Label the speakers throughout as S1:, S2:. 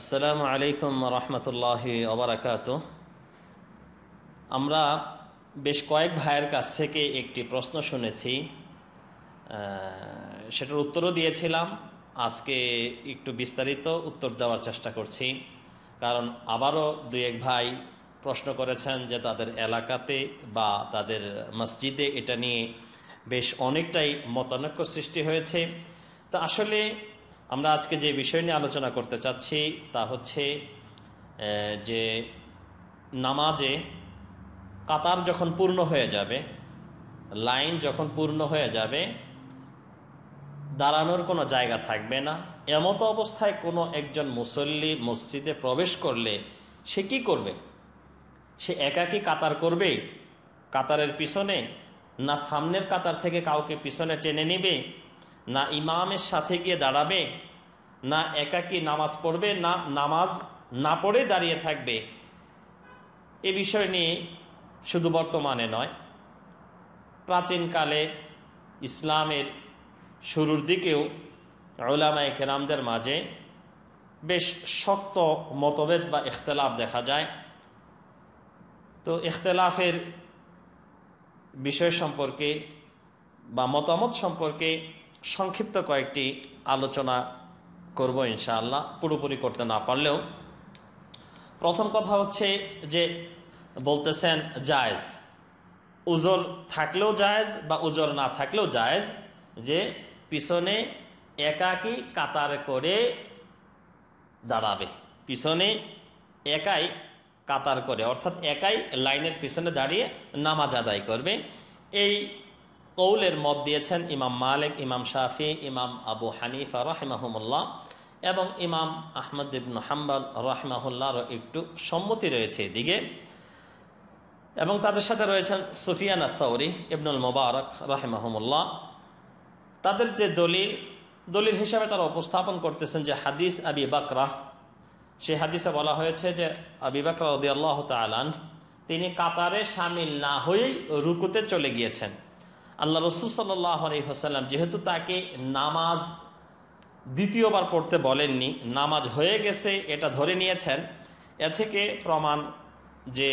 S1: আসসালামু আলাইকুম রহমতুল্লাহ অবরাকাত আমরা বেশ কয়েক ভাইয়ের কাছ থেকে একটি প্রশ্ন শুনেছি সেটার উত্তরও দিয়েছিলাম আজকে একটু বিস্তারিত উত্তর দেওয়ার চেষ্টা করছি কারণ আবারও দু এক ভাই প্রশ্ন করেছেন যে তাদের এলাকাতে বা তাদের মসজিদে এটা নিয়ে বেশ অনেকটাই মতানৈক্য সৃষ্টি হয়েছে তা আসলে আমরা আজকে যে বিষয় নিয়ে আলোচনা করতে চাচ্ছি তা হচ্ছে যে নামাজে কাতার যখন পূর্ণ হয়ে যাবে লাইন যখন পূর্ণ হয়ে যাবে দাঁড়ানোর কোনো জায়গা থাকবে না এমত অবস্থায় কোনো একজন মুসল্লি মসজিদে প্রবেশ করলে সে কি করবে সে একাকি কাতার করবে কাতারের পিছনে না সামনের কাতার থেকে কাউকে পিছনে টেনে নেবে না ইমামের সাথে গিয়ে দাঁড়াবে না একাকি নামাজ পড়বে না নামাজ না পড়ে দাঁড়িয়ে থাকবে এ বিষয় নিয়ে শুধু বর্তমানে নয় প্রাচীনকালের ইসলামের শুরুর দিকেও ওলামা কেরামদের মাঝে বেশ শক্ত মতভেদ বা ইখতলাফ দেখা যায় তো ইখতলাফের বিষয় সম্পর্কে বা মতামত সম্পর্কে সংক্ষিপ্ত কয়েকটি আলোচনা করব ইনশাআল্লাহ পুরোপুরি করতে না পারলেও প্রথম কথা হচ্ছে যে বলতেছেন জায়েজ উজোর থাকলেও জায়েজ বা উজোর না থাকলেও জায়েজ যে পিছনে একাকি কাতার করে দাঁড়াবে পিছনে একাই কাতার করে অর্থাৎ একাই লাইনের পিছনে দাঁড়িয়ে নামাজ আদায় করবে এই কৌলের মত দিয়েছেন ইমাম মালিক ইমাম শাফি ইমাম আবু হানিফা রাহেমাহমুল্লাহ এবং ইমাম আহমদ ইবন হাম্বাল রাহমাহুল্লাহর একটু সম্মতি রয়েছে এদিকে এবং তাদের সাথে রয়েছেন সুফিয়ান সৌরি ইবনুল মুবারক রাহেমাহমুল্লাহ তাদের যে দলিল দলিল হিসাবে তারা উপস্থাপন করতেছেন যে হাদিস আবি বাকরা সেই হাদিসে বলা হয়েছে যে আবি বাকরা রদি আল্লাহ তালান তিনি কাতারে সামিল না হয়েই রুকুতে চলে গিয়েছেন আল্লাহ রসুল সাল্লাম যেহেতু তাকে নামাজ দ্বিতীয়বার পড়তে বলেননি নামাজ হয়ে গেছে এটা ধরে নিয়েছেন এ থেকে প্রমাণ যে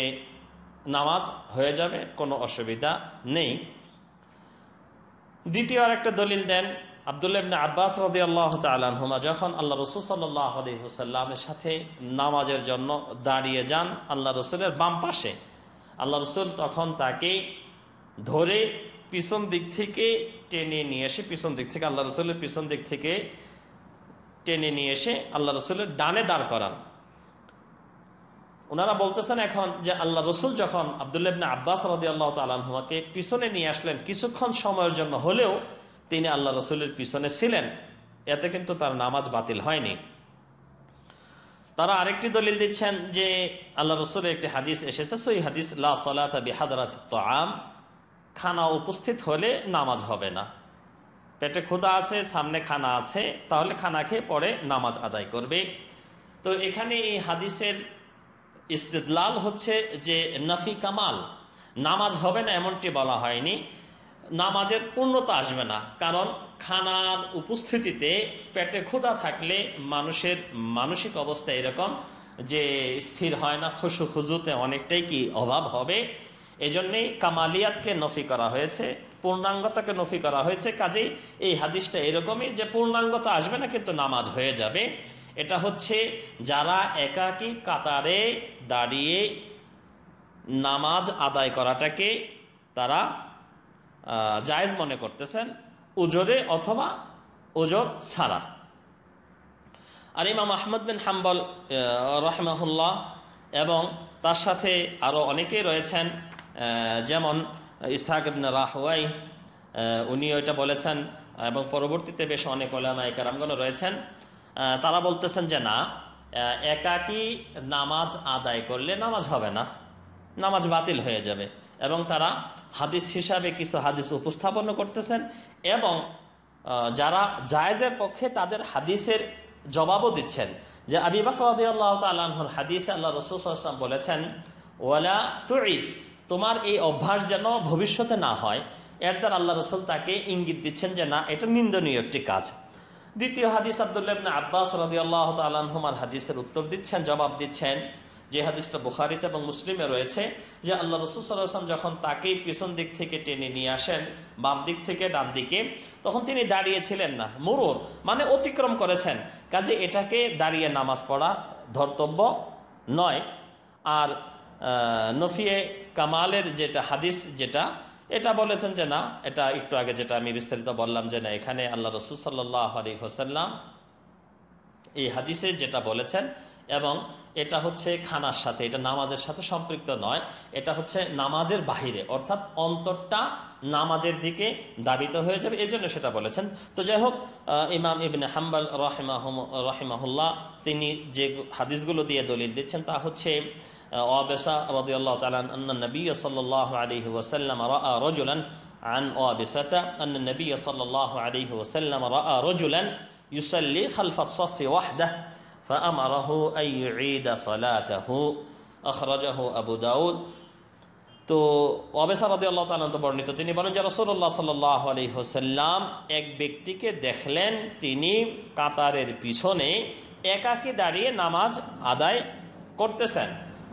S1: নামাজ হয়ে যাবে কোনো অসুবিধা নেই দ্বিতীয় একটা দলিল দেন আবদুল্লাবনে আব্বাস রদি আল্লাহ তালহুমা যখন আল্লাহ রসুল সাল্লি হুসাল্লামের সাথে নামাজের জন্য দাঁড়িয়ে যান আল্লাহ রসুলের বাম পাশে আল্লাহ রসুল তখন তাকে ধরে পিছন দিক থেকে টেনে নিয়ে এসে পিছন দিক থেকে আল্লাহ রসুলের পিছন দিক থেকে টেনে নিয়ে এসে আল্লাহ রসুলের ডানে দাঁড় করান ওনারা বলতেছেন এখন যে আল্লাহ রসুল যখন আবদুল্লাবনে আব্বাস রাজি আল্লাহ তালাহুমাকে পিছনে নিয়ে আসলেন কিছুক্ষণ সময়ের জন্য হলেও তিনি আল্লাহ রসুলের পিছনে ছিলেন এতে কিন্তু তার নামাজ বাতিল হয়নি তারা আরেকটি দলিল দিচ্ছেন যে আল্লাহ রসুলের একটি হাদিস এসেছে সেই হাদিস লা সলাত বিহাদারাত আম খানা উপস্থিত হলে নামাজ হবে না পেটে ক্ষুদা আছে সামনে খানা আছে তাহলে খানা খেয়ে পরে নামাজ আদায় করবে তো এখানে এই হাদিসের ইস্তেদলাল হচ্ছে যে নাফি কামাল নামাজ হবে না এমনটি বলা হয়নি নামাজের পূর্ণতা আসবে না কারণ খানার উপস্থিতিতে পেটে ক্ষুদা থাকলে মানুষের মানসিক অবস্থা এরকম যে স্থির হয় না খুশু খুজুতে অনেকটাই কি অভাব হবে এজন্যই কামালিয়াতকে নফি করা হয়েছে পূর্ণাঙ্গতাকে নফি করা হয়েছে কাজেই এই হাদিসটা এরকমই যে পূর্ণাঙ্গতা আসবে না কিন্তু নামাজ হয়ে যাবে এটা হচ্ছে যারা একাকি কাতারে দাঁড়িয়ে নামাজ আদায় করাটাকে তারা জায়েজ মনে করতেছেন উজরে অথবা ওজর ছাড়া আর ইমাম আহমদ বিন হাম্বল রহমাহুল্লাহ এবং তার সাথে আরও অনেকেই রয়েছেন যেমন ইসাহ ইবনে রাহওয়াই উনি ওইটা বলেছেন এবং পরবর্তীতে বেশ অনেক ওলামায় কারামগণ রয়েছেন তারা বলতেছেন যে না একাকি নামাজ আদায় করলে নামাজ হবে না নামাজ বাতিল হয়ে যাবে এবং তারা হাদিস হিসাবে কিছু হাদিস উপস্থাপন করতেছেন এবং যারা জায়েজের পক্ষে তাদের হাদিসের জবাবও দিচ্ছেন যে আবিবাহ বাকর আল্লাহ তাল্লাহর হাদিস আল্লাহ রসুল বলেছেন ওয়ালা তুঈদ তোমার এই অভ্যাস যেন ভবিষ্যতে না হয় এর দ্বারা আল্লাহ রসুল তাকে ইঙ্গিত দিচ্ছেন যে না এটা নিন্দনীয় একটি কাজ দ্বিতীয় হাদিস আবদুল্লাহ আব্বাস রদি আল্লাহ তালহমার হাদিসের উত্তর দিচ্ছেন জবাব দিচ্ছেন যে হাদিসটা বুখারিতে এবং মুসলিমে রয়েছে যে আল্লাহ রসুল সাল্লাম যখন তাকেই পিছন দিক থেকে টেনে নিয়ে আসেন বাম দিক থেকে ডান দিকে তখন তিনি দাঁড়িয়েছিলেন না মুরুর মানে অতিক্রম করেছেন কাজে এটাকে দাঁড়িয়ে নামাজ পড়া ধর্তব্য নয় আর নফিয়ে কামালের যেটা হাদিস যেটা এটা বলেছেন যে না এটা একটু আগে যেটা আমি বিস্তারিত বললাম যে না এখানে আল্লাহ রসুল সাল্লি হোসাল্লাম এই হাদিসে যেটা বলেছেন এবং এটা হচ্ছে খানার সাথে এটা নামাজের সাথে সম্পৃক্ত নয় এটা হচ্ছে নামাজের বাহিরে অর্থাৎ অন্তরটা নামাজের দিকে দাবিত হয়ে যাবে এই জন্য সেটা বলেছেন তো যাই হোক ইমাম ইবনে হাম্বাল রহেমাহ রহেমাহুল্লাহ তিনি যে হাদিসগুলো দিয়ে দলিল দিচ্ছেন তা হচ্ছে অবেসা রদি আল্লাহ তালান নবী সাল্লাহ আলহি ওসাল্লাম রজুলান عن أبسة أن النبي صلى الله عليه وسلم رأى رجلا يصلي خلف الصف وحده فأمره أن يعيد صلاته أخرجه أبو داود তো অবেসার আদি আল্লাহ তালন তো বর্ণিত তিনি বলেন যে রসল্লাহ সাল্লাহ আলী হোসাল্লাম এক ব্যক্তিকে দেখলেন তিনি কাতারের পিছনে একাকি দাঁড়িয়ে নামাজ আদায় করতেছেন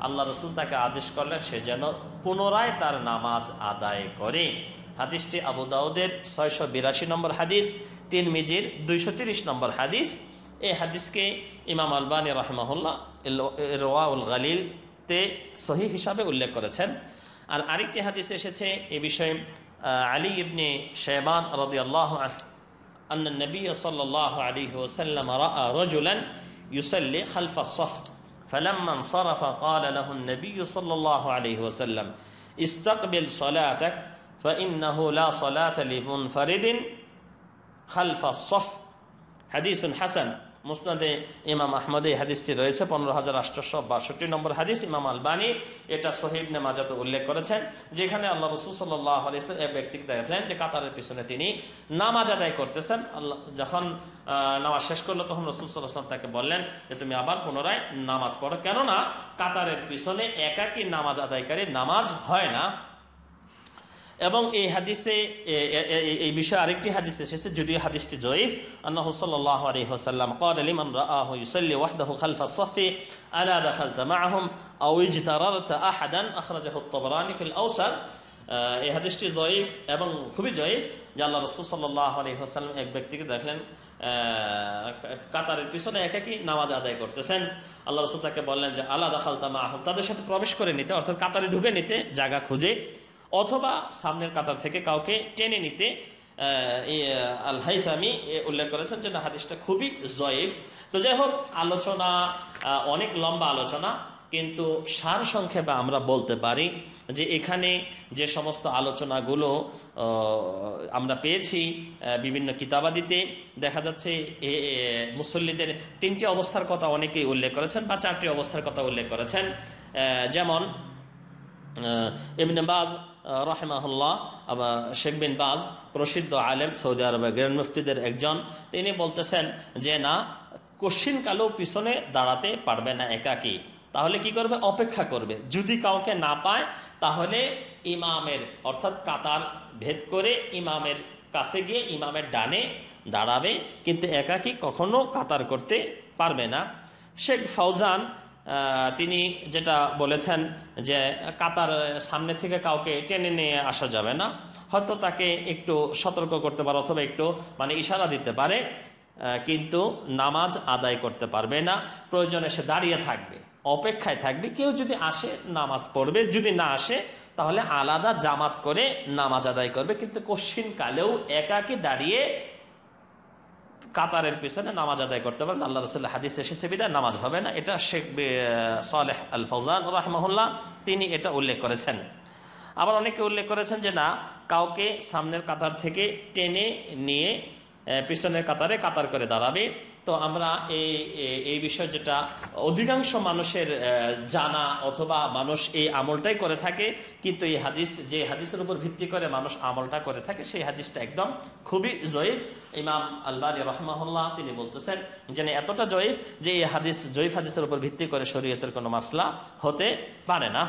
S1: আল্লাহ রসুল তাকে আদেশ করলেন সে যেন পুনরায় তার নামাজ আদায় করে হাদিসটি আবু দাউদের ছয়শো বিরাশি নম্বর হাদিস তিন মিজির দুইশো তিরিশ নম্বর হাদিস এই হাদিসকে ইমাম আলবানী রহমাহুল্লাহ রোয়াউল তে সহি হিসাবে উল্লেখ করেছেন আর আরেকটি হাদিস এসেছে এ বিষয়ে আলী ইবনে শেবান রদি আল্লাহ আন্না নবী সাল্লাহ আলী ওসাল্লাম রজুলেন ইউসাল্লি খালফা সফ فلما انصرف قال له النبي صلى الله عليه وسلم استقبل صلاتك فإنه لا صلاة لمنفرد خلف الصف حديث حسن মুসনাদে ইমাম এই হাদিসটি রয়েছে পনেরো হাজার আটশো বাষট্টি নম্বর হাদিস ইমাম আলবানী এটা সহিব নেমাজাতে উল্লেখ করেছেন যেখানে আল্লাহ রসুল সাল্লাহ আলিয়াল্লাম এক ব্যক্তিকে দেখলেন যে কাতারের পিছনে তিনি নামাজ আদায় করতেছেন আল্লাহ যখন নামাজ শেষ করলো তখন রসুল সাল্লাহাম তাকে বললেন যে তুমি আবার পুনরায় নামাজ পড়ো কেননা কাতারের পিছনে একাকী নামাজ আদায়কারী নামাজ হয় না এবং এই হাদিসে এই বিষয়ে আরেকটি হাদিস এসেছে যদিও হাদিসটি জয়ীফ আল্লাহ সাল্লাহ আলী হোসাল্লাম قال لمن رآه يصلي وحده خلف الصف ألا খালতা معهم أو اجتررت أحدا أخرجه الطبراني في আউসার এই হাদিসটি জয়ীফ এবং খুবই জয়ীফ যে আল্লাহ রসুল সাল্লাহ আলী হোসাল্লাম এক ব্যক্তিকে দেখলেন কাতারের পিছনে একাকি নামাজ আদায় করতেছেন আল্লাহ রসুল তাকে বললেন যে আল্লাহ দাখালতা মাহম তাদের সাথে প্রবেশ করে নিতে অর্থাৎ কাতারে ঢুকে নিতে জায়গা খুঁজে অথবা সামনের কাতার থেকে কাউকে টেনে নিতে আল হাইসামি উল্লেখ করেছেন যে হাদিসটা খুবই জয়েফ তো যাই হোক আলোচনা অনেক লম্বা আলোচনা কিন্তু সার সংক্ষেপে আমরা বলতে পারি যে এখানে যে সমস্ত আলোচনাগুলো আমরা পেয়েছি বিভিন্ন কিতাবাদিতে দেখা যাচ্ছে এ মুসল্লিদের তিনটি অবস্থার কথা অনেকেই উল্লেখ করেছেন বা চারটি অবস্থার কথা উল্লেখ করেছেন যেমন এমনি বাজ রহেমাহুল্লাহ আবার শেখ বিন বাজ প্রসিদ্ধ আলেম সৌদি আরবের গ্র্যান্ড মুফতিদের একজন তিনি বলতেছেন যে না কশিন কালো পিছনে দাঁড়াতে পারবে না একাকি তাহলে কি করবে অপেক্ষা করবে যদি কাউকে না পায় তাহলে ইমামের অর্থাৎ কাতার ভেদ করে ইমামের কাছে গিয়ে ইমামের ডানে দাঁড়াবে কিন্তু একাকি কখনো কাতার করতে পারবে না শেখ ফৌজান তিনি যেটা বলেছেন যে কাতার সামনে থেকে কাউকে টেনে নিয়ে আসা যাবে না হয়তো তাকে একটু সতর্ক করতে পারে অথবা একটু মানে ইশারা দিতে পারে কিন্তু নামাজ আদায় করতে পারবে না প্রয়োজনে সে দাঁড়িয়ে থাকবে অপেক্ষায় থাকবে কেউ যদি আসে নামাজ পড়বে যদি না আসে তাহলে আলাদা জামাত করে নামাজ আদায় করবে কিন্তু কশ্চিন কালেও একাকে দাঁড়িয়ে কাতারের পিছনে নামাজ আদায় করতে পারেন আল্লাহ রসুল্লাহ হাদিস এসেছে বিদায় নামাজ হবে না এটা শেখ সালেহ আল ফৌজান রাহমাহুল্লাহ তিনি এটা উল্লেখ করেছেন আবার অনেকে উল্লেখ করেছেন যে না কাউকে সামনের কাতার থেকে টেনে নিয়ে পিছনের কাতারে কাতার করে দাঁড়াবে তো আমরা এই এই বিষয় যেটা অধিকাংশ মানুষের জানা অথবা মানুষ এই আমলটাই করে থাকে কিন্তু এই হাদিস যে হাদিসের উপর ভিত্তি করে মানুষ আমলটা করে থাকে সেই হাদিসটা একদম খুবই জয়ীফ ইমাম আলবানী রহমাহুল্লাহ তিনি বলতেছেন যে এতটা জয়ীফ যে এই হাদিস জয়ীফ হাদিসের উপর ভিত্তি করে শরীয়তের কোনো মাসলা হতে পারে না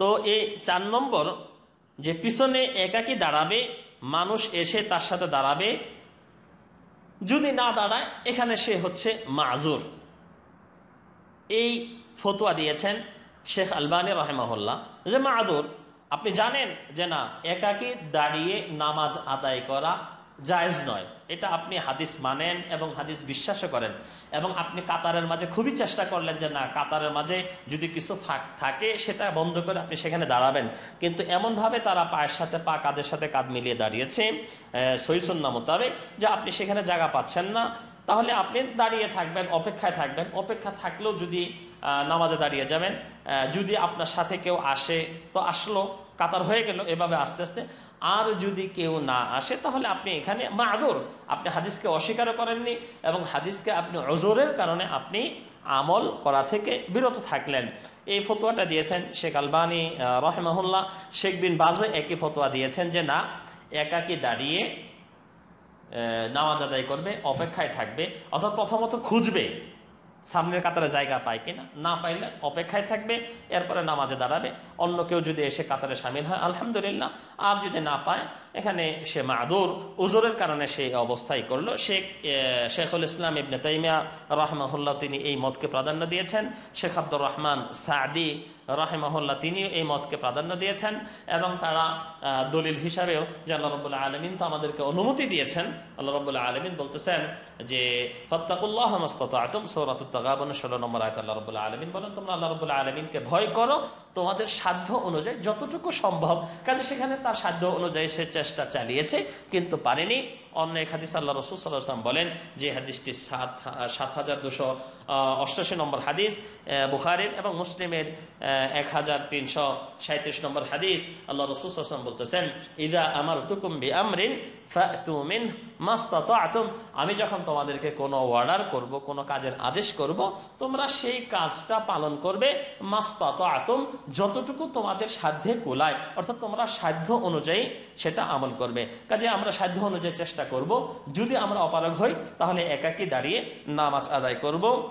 S1: তো এই চার নম্বর যে পিছনে একাকি দাঁড়াবে মানুষ এসে তার সাথে দাঁড়াবে যদি না দাঁড়ায় এখানে সে হচ্ছে মাজুর এই ফতোয়া দিয়েছেন শেখ আলবানি রহেমহল্লা যে মাদুর আপনি জানেন যে না একাকি দাঁড়িয়ে নামাজ আদায় করা জায়েজ নয় এটা আপনি হাদিস মানেন এবং হাদিস বিশ্বাসও করেন এবং আপনি কাতারের মাঝে খুবই চেষ্টা করলেন যে না কাতারের মাঝে যদি কিছু ফাঁক থাকে সেটা বন্ধ করে আপনি সেখানে দাঁড়াবেন কিন্তু এমনভাবে তারা পায়ের সাথে পা কাদের সাথে কাঁধ মিলিয়ে দাঁড়িয়েছে সৈসন্না মোতাবেক যে আপনি সেখানে জায়গা পাচ্ছেন না তাহলে আপনি দাঁড়িয়ে থাকবেন অপেক্ষায় থাকবেন অপেক্ষা থাকলেও যদি নামাজে দাঁড়িয়ে যাবেন যদি আপনার সাথে কেউ আসে তো আসলো কাতার হয়ে গেল এভাবে আস্তে আস্তে আর যদি কেউ না আসে তাহলে আপনি এখানে মাদর আপনি হাদিসকে অস্বীকার করেননি এবং হাদিসকে আপনি অজরের কারণে আপনি আমল করা থেকে বিরত থাকলেন এই ফতোয়াটা দিয়েছেন শেখ আলবানি রহেমাহুল্লাহ শেখ বিন বাজও একই ফতোয়া দিয়েছেন যে না একাকি দাঁড়িয়ে নামাজ আদায় করবে অপেক্ষায় থাকবে অর্থাৎ প্রথমত খুঁজবে সামনের কাতারে জায়গা পায় কিনা না পাইলে অপেক্ষায় থাকবে এরপরে নামাজে দাঁড়াবে অন্য কেউ যদি এসে কাতারে সামিল হয় আলহামদুলিল্লাহ আর যদি না পায় এখানে সে মাদুর উজোরের কারণে সে অবস্থায় করলো শেখ শেখুল ইসলাম ইবনে তাইমিয়া রহমাহুল্লাহ তিনি এই মতকে প্রাধান্য দিয়েছেন শেখ আব্দুর রহমান সাদি রাহেমহল্লা তিনিও এই মতকে প্রাধান্য দিয়েছেন এবং তারা দলিল হিসাবেও যে আল্লাহ রবুল্লা আলমিন তো আমাদেরকে অনুমতি দিয়েছেন আল্লাহ রবুল্লাহ আলমিন বলতেছেন যে ফত্তাকুল্লাহ সৌরাতুত্তাগাবন ষোলো নম্বর আয়ত আল্লাহ রবুল্লাহ আলমিন বলেন তোমরা আল্লাহ রবুল্লাহ আলমিনকে ভয় করো তোমাদের সাধ্য অনুযায়ী যতটুকু সম্ভব কাজে সেখানে তার সাধ্য অনুযায়ী সে চেষ্টা চালিয়েছে কিন্তু পারেনি অন্য এক হাদিস আল্লাহ রসুল সাল্লাহ বলেন যে হাদিসটি সাত সাত হাজার দুশো অষ্টাশি নম্বর হাদিস বুখারের এবং মুসলিমের এক হাজার তিনশো সাঁত্রিশ নম্বর হাদিস আল্লাহ রসুল বলতেছেন ইদা আমার তুকুম্বি আমরিন তুমিন মাস্তাত আতম আমি যখন তোমাদেরকে কোনো অর্ডার করব কোনো কাজের আদেশ করব তোমরা সেই কাজটা পালন করবে মাস্তাত আতম যতটুকু তোমাদের সাধ্যে কুলায় অর্থাৎ তোমরা সাধ্য অনুযায়ী সেটা আমল করবে কাজে আমরা সাধ্য অনুযায়ী চেষ্টা করব যদি আমরা অপারগ হই তাহলে একাকি দাঁড়িয়ে নামাজ আদায় করব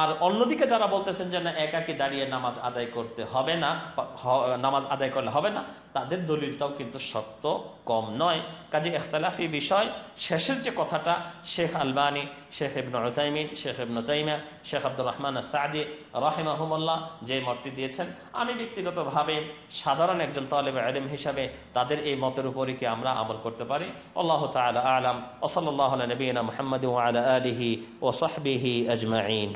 S1: আর অন্যদিকে যারা বলতেছেন যে না একাকি দাঁড়িয়ে নামাজ আদায় করতে হবে না নামাজ আদায় করলে হবে না তাদের দলিলটাও কিন্তু সত্য কম নয় কাজে এখতালাফি বিষয় শেষের যে কথাটা শেখ আলবানি শেখ ইবন উতাইমিন শেখ ইবন তাইমা শেখ আব্দুর রহমান সাদি মাহমুল্লাহ যে মতটি দিয়েছেন আমি ব্যক্তিগতভাবে সাধারণ একজন তালেব আলিম হিসাবে তাদের এই মতের উপরে কি আমরা আমল করতে পারি আল্লাহ তালা আলম ওসল্লাহ নবীনা মোহাম্মদ আলা আলহি ও সাহবিহি আজমাইন